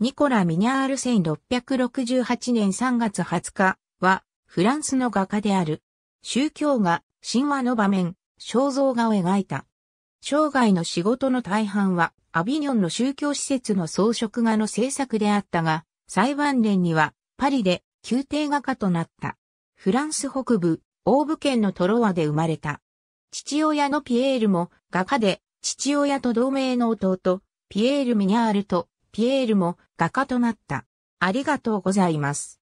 ニコラ・ミニャール1668年3月20日は、フランスの画家である。宗教画、神話の場面、肖像画を描いた。生涯の仕事の大半は、アビニョンの宗教施設の装飾画の制作であったが、裁判年には、パリで、宮廷画家となった。フランス北部、オーブ県のトロワで生まれた。父親のピエールも、画家で、父親と同盟の弟、ピエール・ミニャールと、ピエールも画家となった。ありがとうございます。